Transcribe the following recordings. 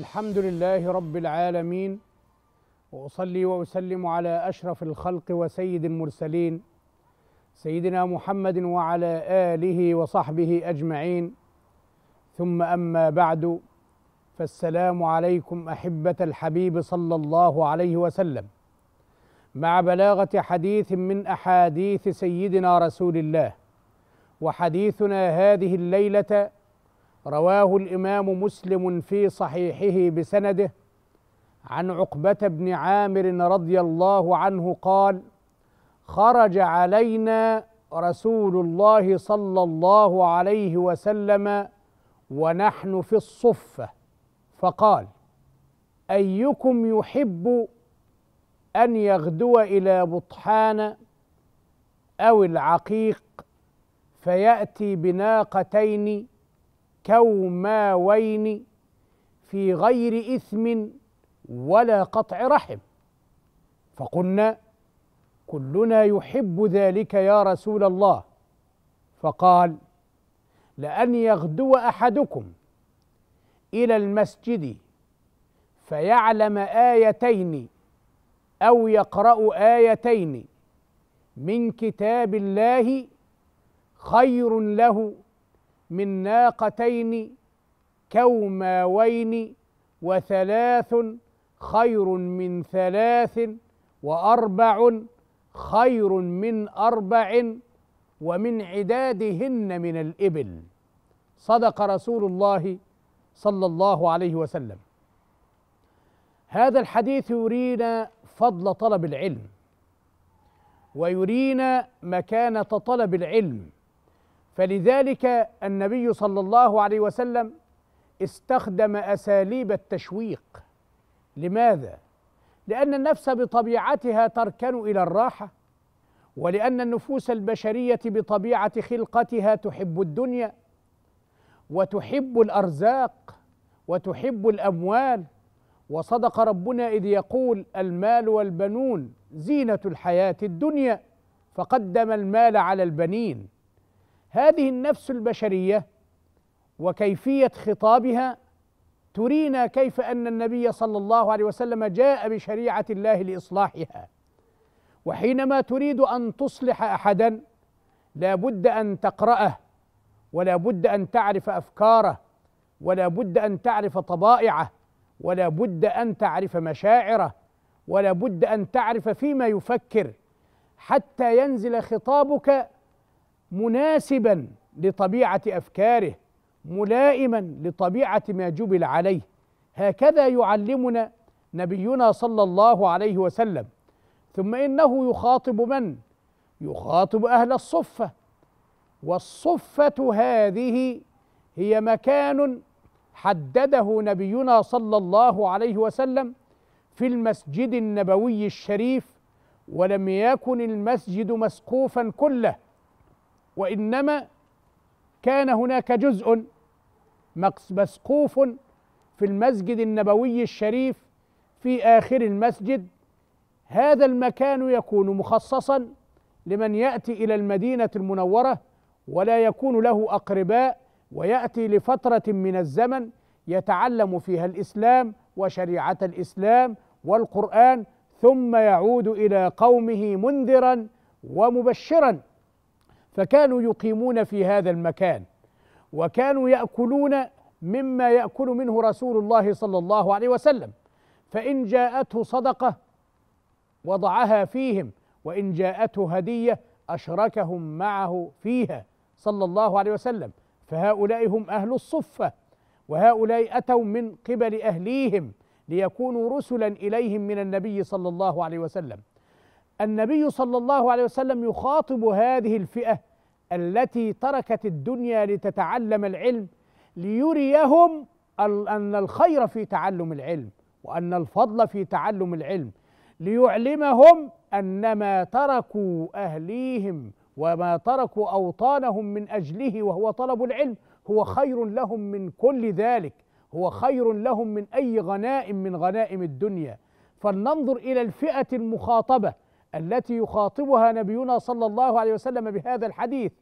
الحمد لله رب العالمين واصلي واسلم على اشرف الخلق وسيد المرسلين سيدنا محمد وعلى اله وصحبه اجمعين ثم اما بعد فالسلام عليكم احبه الحبيب صلى الله عليه وسلم مع بلاغه حديث من احاديث سيدنا رسول الله وحديثنا هذه الليله رواه الامام مسلم في صحيحه بسنده عن عقبه بن عامر رضي الله عنه قال خرج علينا رسول الله صلى الله عليه وسلم ونحن في الصفه فقال ايكم يحب ان يغدو الى بطحان او العقيق فياتي بناقتين كوماوين في غير إثم ولا قطع رحم فقلنا كلنا يحب ذلك يا رسول الله فقال لأن يغدو أحدكم إلى المسجد فيعلم آيتين أو يقرأ آيتين من كتاب الله خير له من ناقتين كوماوين وثلاث خير من ثلاث واربع خير من اربع ومن عدادهن من الابل صدق رسول الله صلى الله عليه وسلم هذا الحديث يرينا فضل طلب العلم ويرينا مكانه طلب العلم فلذلك النبي صلى الله عليه وسلم استخدم اساليب التشويق لماذا لان النفس بطبيعتها تركن الى الراحه ولان النفوس البشريه بطبيعه خلقتها تحب الدنيا وتحب الارزاق وتحب الاموال وصدق ربنا اذ يقول المال والبنون زينه الحياه الدنيا فقدم المال على البنين هذه النفس البشريه وكيفيه خطابها ترينا كيف ان النبي صلى الله عليه وسلم جاء بشريعه الله لاصلاحها وحينما تريد ان تصلح احدا لا بد ان تقراه ولا بد ان تعرف افكاره ولا بد ان تعرف طبائعه ولا بد ان تعرف مشاعره ولا بد ان تعرف فيما يفكر حتى ينزل خطابك مناسبا لطبيعه افكاره ملائما لطبيعه ما جبل عليه هكذا يعلمنا نبينا صلى الله عليه وسلم ثم انه يخاطب من يخاطب اهل الصفه والصفه هذه هي مكان حدده نبينا صلى الله عليه وسلم في المسجد النبوي الشريف ولم يكن المسجد مسقوفا كله وانما كان هناك جزء مسقوف في المسجد النبوي الشريف في اخر المسجد هذا المكان يكون مخصصا لمن ياتي الى المدينه المنوره ولا يكون له اقرباء وياتي لفتره من الزمن يتعلم فيها الاسلام وشريعه الاسلام والقران ثم يعود الى قومه منذرا ومبشرا فكانوا يقيمون في هذا المكان وكانوا ياكلون مما ياكل منه رسول الله صلى الله عليه وسلم فان جاءته صدقه وضعها فيهم وان جاءته هديه اشركهم معه فيها صلى الله عليه وسلم فهؤلاء هم اهل الصفه وهؤلاء اتوا من قبل اهليهم ليكونوا رسلا اليهم من النبي صلى الله عليه وسلم النبي صلى الله عليه وسلم يخاطب هذه الفئه التي تركت الدنيا لتتعلم العلم ليريهم ان الخير في تعلم العلم وان الفضل في تعلم العلم ليعلمهم ان ما تركوا اهليهم وما تركوا اوطانهم من اجله وهو طلب العلم هو خير لهم من كل ذلك هو خير لهم من اي غنائم من غنائم الدنيا فلننظر الى الفئه المخاطبه التي يخاطبها نبينا صلى الله عليه وسلم بهذا الحديث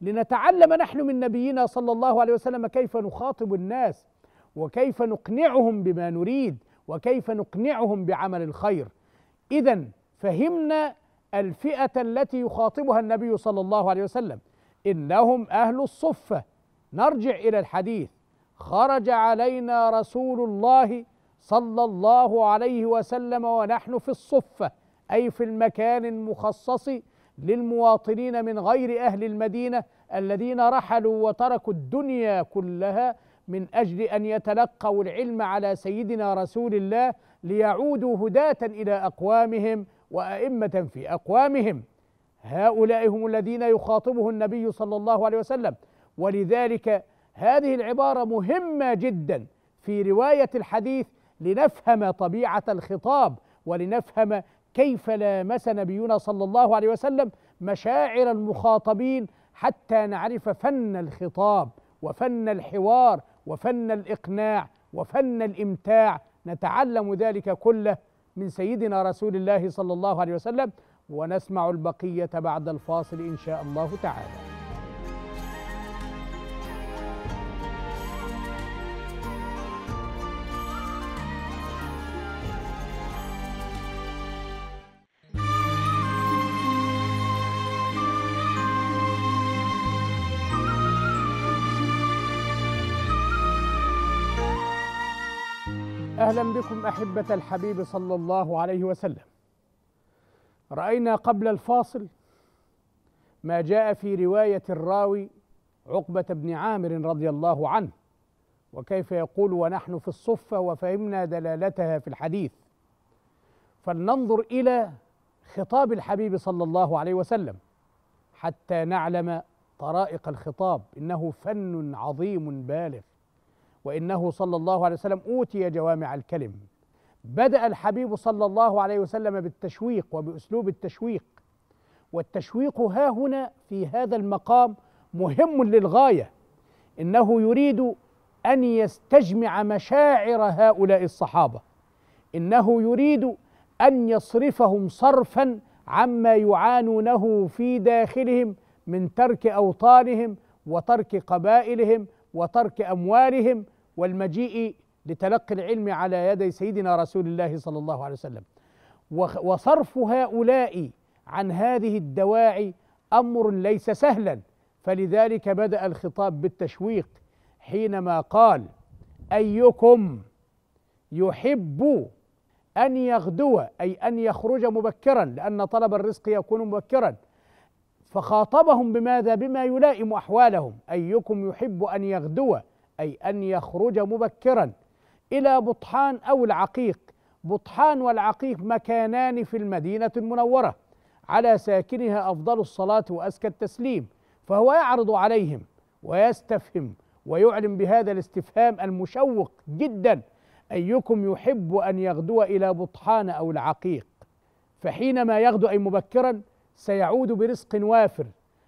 لنتعلم نحن من نبينا صلى الله عليه وسلم كيف نخاطب الناس وكيف نقنعهم بما نريد وكيف نقنعهم بعمل الخير اذا فهمنا الفئه التي يخاطبها النبي صلى الله عليه وسلم انهم اهل الصفه نرجع الى الحديث خرج علينا رسول الله صلى الله عليه وسلم ونحن في الصفه أي في المكان المخصص للمواطنين من غير أهل المدينة الذين رحلوا وتركوا الدنيا كلها من أجل أن يتلقوا العلم على سيدنا رسول الله ليعودوا هداة إلى أقوامهم وأئمة في أقوامهم هؤلاء هم الذين يخاطبه النبي صلى الله عليه وسلم ولذلك هذه العبارة مهمة جدا في رواية الحديث لنفهم طبيعة الخطاب ولنفهم كيف لامس نبينا صلى الله عليه وسلم مشاعر المخاطبين حتى نعرف فن الخطاب وفن الحوار وفن الاقناع وفن الامتاع نتعلم ذلك كله من سيدنا رسول الله صلى الله عليه وسلم ونسمع البقيه بعد الفاصل ان شاء الله تعالى اهلا بكم احبه الحبيب صلى الله عليه وسلم راينا قبل الفاصل ما جاء في روايه الراوي عقبه بن عامر رضي الله عنه وكيف يقول ونحن في الصفه وفهمنا دلالتها في الحديث فلننظر الى خطاب الحبيب صلى الله عليه وسلم حتى نعلم طرائق الخطاب انه فن عظيم بالغ وإنه صلى الله عليه وسلم أوتي جوامع الكلم بدأ الحبيب صلى الله عليه وسلم بالتشويق وبأسلوب التشويق والتشويق ها هنا في هذا المقام مهم للغاية إنه يريد أن يستجمع مشاعر هؤلاء الصحابة إنه يريد أن يصرفهم صرفا عما يعانونه في داخلهم من ترك أوطانهم وترك قبائلهم وترك أموالهم والمجيء لتلقي العلم على يدي سيدنا رسول الله صلى الله عليه وسلم وصرف هؤلاء عن هذه الدواعي امر ليس سهلا فلذلك بدا الخطاب بالتشويق حينما قال ايكم يحب ان يغدو اي ان يخرج مبكرا لان طلب الرزق يكون مبكرا فخاطبهم بماذا بما يلائم احوالهم ايكم يحب ان يغدو أي أن يخرج مبكرا إلى بطحان أو العقيق بطحان والعقيق مكانان في المدينة المنورة على ساكنها أفضل الصلاة وأزكى التسليم فهو يعرض عليهم ويستفهم ويعلم بهذا الاستفهام المشوق جدا أيكم يحب أن يغدو إلى بطحان أو العقيق فحينما يغدو أي مبكرا سيعود برزق وافر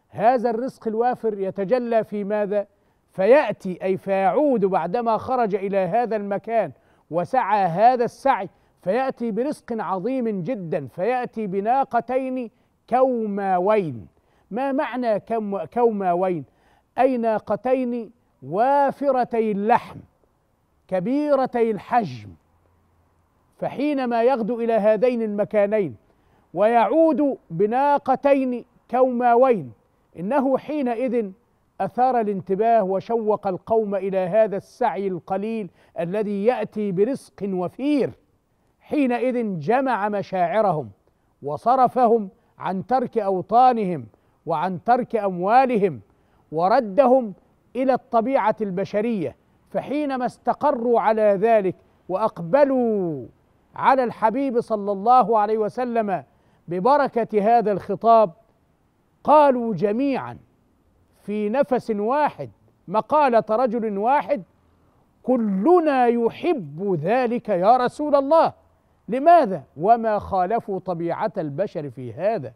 هذا الرزق الوافر يتجلى في ماذا؟ فيأتي أي فيعود بعدما خرج إلى هذا المكان وسعى هذا السعي فيأتي برزق عظيم جدا فيأتي بناقتين كوماوين ما معنى كوماوين أي ناقتين وافرتي اللحم كبيرتي الحجم فحينما يغدو إلى هذين المكانين ويعود بناقتين كوماوين إنه حينئذ أثار الانتباه وشوق القوم إلى هذا السعي القليل الذي يأتي برزق وفير حينئذ جمع مشاعرهم وصرفهم عن ترك أوطانهم وعن ترك أموالهم وردهم إلى الطبيعة البشرية فحينما استقروا على ذلك وأقبلوا على الحبيب صلى الله عليه وسلم ببركة هذا الخطاب قالوا جميعا في نفس واحد مقاله رجل واحد كلنا يحب ذلك يا رسول الله لماذا وما خالفوا طبيعه البشر في هذا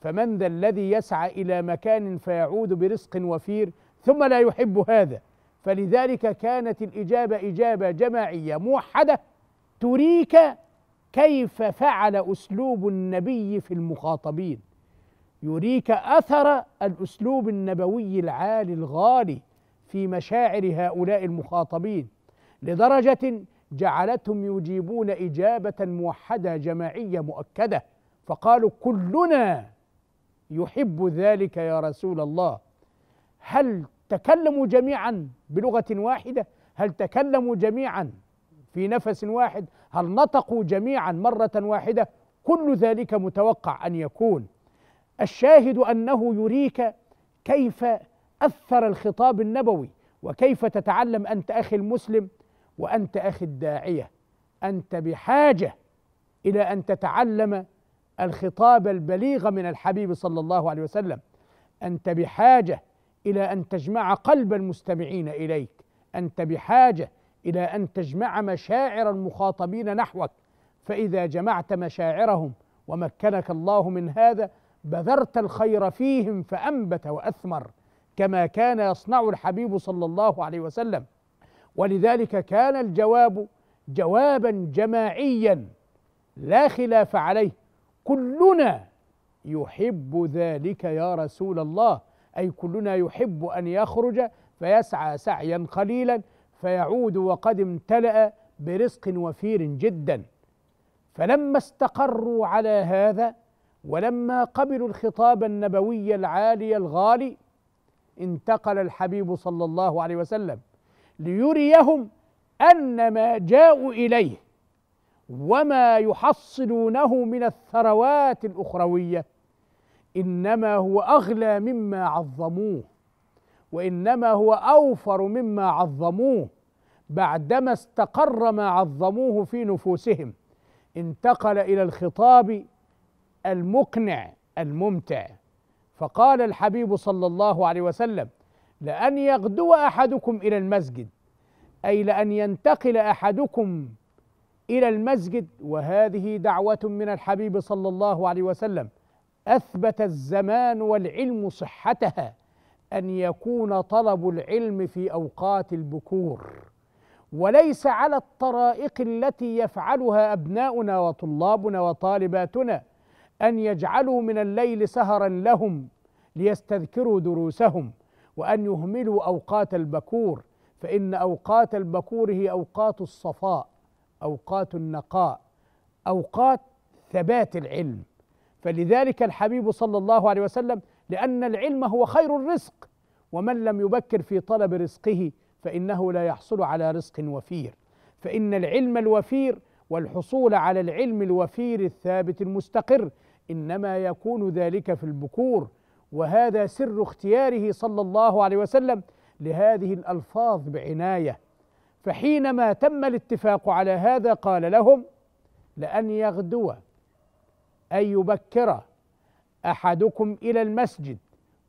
فمن ذا الذي يسعى الى مكان فيعود برزق وفير ثم لا يحب هذا فلذلك كانت الاجابه اجابه جماعيه موحده تريك كيف فعل اسلوب النبي في المخاطبين يريك اثر الاسلوب النبوي العالي الغالي في مشاعر هؤلاء المخاطبين لدرجه جعلتهم يجيبون اجابه موحده جماعيه مؤكده فقالوا كلنا يحب ذلك يا رسول الله هل تكلموا جميعا بلغه واحده هل تكلموا جميعا في نفس واحد هل نطقوا جميعا مره واحده كل ذلك متوقع ان يكون الشاهد انه يريك كيف اثر الخطاب النبوي وكيف تتعلم انت اخي المسلم وانت اخي الداعيه انت بحاجه الى ان تتعلم الخطاب البليغ من الحبيب صلى الله عليه وسلم انت بحاجه الى ان تجمع قلب المستمعين اليك انت بحاجه الى ان تجمع مشاعر المخاطبين نحوك فاذا جمعت مشاعرهم ومكنك الله من هذا بذرت الخير فيهم فأنبت وأثمر كما كان يصنع الحبيب صلى الله عليه وسلم ولذلك كان الجواب جوابا جماعيا لا خلاف عليه كلنا يحب ذلك يا رسول الله اي كلنا يحب ان يخرج فيسعى سعيا قليلا فيعود وقد امتلا برزق وفير جدا فلما استقروا على هذا ولما قبلوا الخطاب النبوي العالي الغالي انتقل الحبيب صلى الله عليه وسلم ليريهم ان ما جاءوا اليه وما يحصلونه من الثروات الاخرويه انما هو اغلى مما عظموه وانما هو اوفر مما عظموه بعدما استقر ما عظموه في نفوسهم انتقل الى الخطاب المقنع الممتع فقال الحبيب صلى الله عليه وسلم لأن يغدو أحدكم إلى المسجد أي لأن ينتقل أحدكم إلى المسجد وهذه دعوة من الحبيب صلى الله عليه وسلم أثبت الزمان والعلم صحتها أن يكون طلب العلم في أوقات البكور وليس على الطرائق التي يفعلها أبناؤنا وطلابنا وطالباتنا أن يجعلوا من الليل سهرا لهم ليستذكروا دروسهم وأن يهملوا أوقات البكور فإن أوقات البكور هي أوقات الصفاء أوقات النقاء أوقات ثبات العلم فلذلك الحبيب صلى الله عليه وسلم لأن العلم هو خير الرزق ومن لم يبكر في طلب رزقه فإنه لا يحصل على رزق وفير فإن العلم الوفير والحصول على العلم الوفير الثابت المستقر انما يكون ذلك في البكور وهذا سر اختياره صلى الله عليه وسلم لهذه الالفاظ بعنايه فحينما تم الاتفاق على هذا قال لهم لان يغدو أن يبكر أحدكم إلى المسجد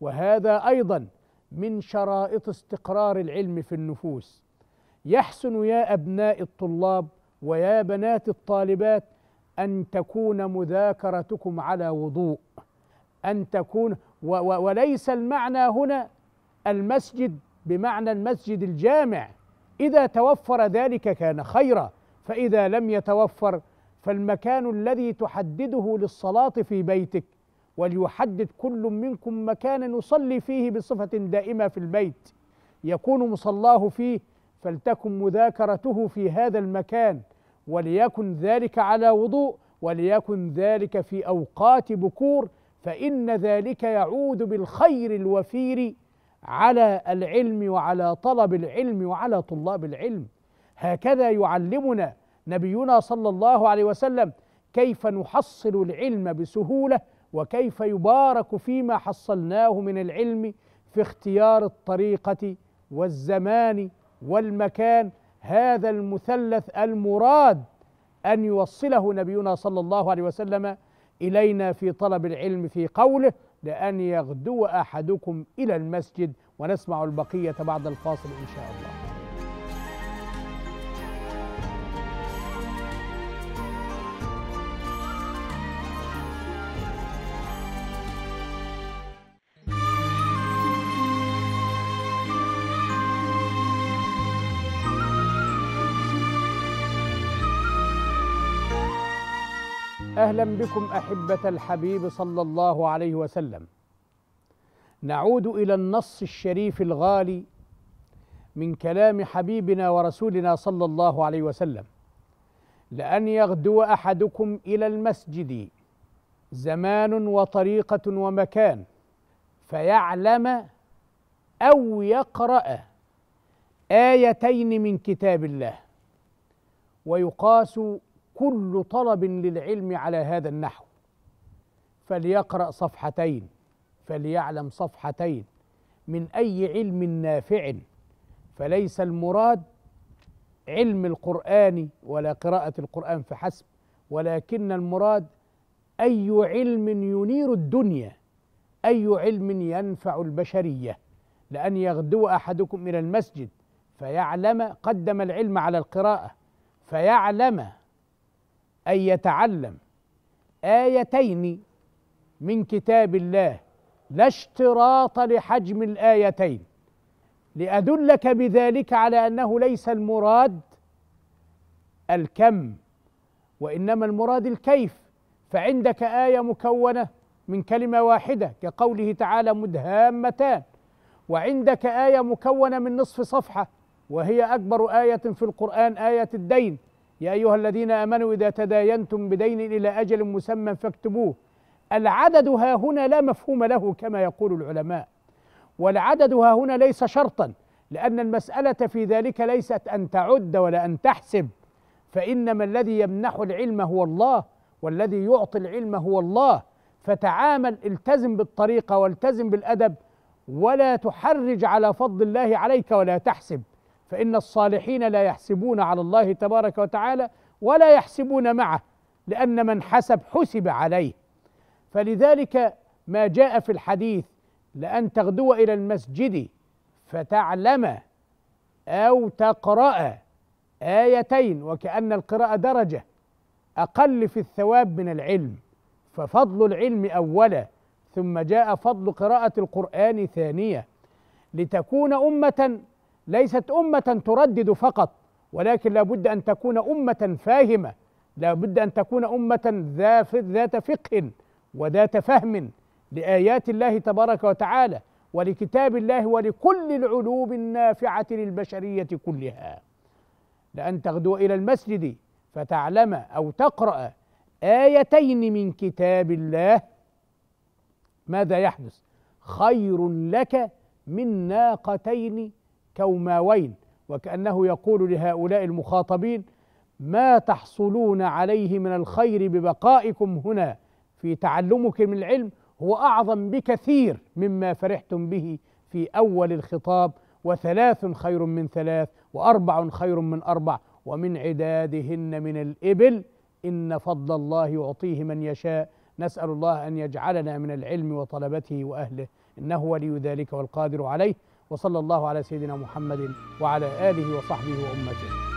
وهذا أيضا من شرائط استقرار العلم في النفوس يحسن يا أبناء الطلاب ويا بنات الطالبات أن تكون مذاكرتكم على وضوء أن تكون و وليس المعنى هنا المسجد بمعنى المسجد الجامع إذا توفر ذلك كان خيرا فإذا لم يتوفر فالمكان الذي تحدده للصلاة في بيتك وليحدد كل منكم مكانا يصلي فيه بصفة دائمة في البيت يكون مصلاه فيه فلتكن مذاكرته في هذا المكان وليكن ذلك على وضوء وليكن ذلك في اوقات بكور فان ذلك يعود بالخير الوفير على العلم وعلى طلب العلم وعلى طلاب العلم هكذا يعلمنا نبينا صلى الله عليه وسلم كيف نحصل العلم بسهوله وكيف يبارك فيما حصلناه من العلم في اختيار الطريقه والزمان والمكان هذا المثلث المراد ان يوصله نبينا صلى الله عليه وسلم الينا في طلب العلم في قوله لان يغدو احدكم الى المسجد ونسمع البقيه بعد الفاصل ان شاء الله اهلا بكم احبه الحبيب صلى الله عليه وسلم نعود الى النص الشريف الغالي من كلام حبيبنا ورسولنا صلى الله عليه وسلم لان يغدو احدكم الى المسجد زمان وطريقه ومكان فيعلم او يقرا ايتين من كتاب الله ويقاس كل طلب للعلم على هذا النحو فليقرأ صفحتين فليعلم صفحتين من أي علم نافع فليس المراد علم القرآن ولا قراءة القرآن فحسب ولكن المراد أي علم ينير الدنيا أي علم ينفع البشرية لأن يغدو أحدكم إلى المسجد فيعلم قدم العلم على القراءة فيعلم أن يتعلم آيتين من كتاب الله لا اشتراط لحجم الآيتين لأدلك بذلك على أنه ليس المراد الكم وإنما المراد الكيف فعندك آية مكونة من كلمة واحدة كقوله تعالى مدهامتان وعندك آية مكونة من نصف صفحة وهي أكبر آية في القرآن آية الدين يا أيها الذين آمنوا إذا تداينتم بدين إلى أجل مسمى فاكتبوه العدد ها هنا لا مفهوم له كما يقول العلماء والعدد ها هنا ليس شرطا لأن المسألة في ذلك ليست أن تعد ولا أن تحسب فإنما الذي يمنح العلم هو الله والذي يعطي العلم هو الله فتعامل التزم بالطريقة والتزم بالأدب ولا تحرج على فضل الله عليك ولا تحسب فإن الصالحين لا يحسبون على الله تبارك وتعالى ولا يحسبون معه لأن من حسب حسب عليه فلذلك ما جاء في الحديث لأن تغدو إلى المسجد فتعلم أو تقرأ آيتين وكأن القراءة درجة أقل في الثواب من العلم ففضل العلم أولا ثم جاء فضل قراءة القرآن ثانية لتكون أمة ليست أمة تردد فقط ولكن لابد أن تكون أمة فاهمة لابد أن تكون أمة ذات فقه وذات فهم لآيات الله تبارك وتعالى ولكتاب الله ولكل العلوم النافعة للبشرية كلها لأن تغدو إلى المسجد فتعلم أو تقرأ آيتين من كتاب الله ماذا يحدث خير لك من ناقتين كوماوين وكأنه يقول لهؤلاء المخاطبين ما تحصلون عليه من الخير ببقائكم هنا في تعلمكم العلم هو أعظم بكثير مما فرحتم به في أول الخطاب وثلاث خير من ثلاث وأربع خير من أربع ومن عدادهن من الإبل إن فضل الله يعطيه من يشاء نسأل الله أن يجعلنا من العلم وطلبته وأهله إنه ولي ذلك والقادر عليه وصلى الله على سيدنا محمد وعلى آله وصحبه وأمته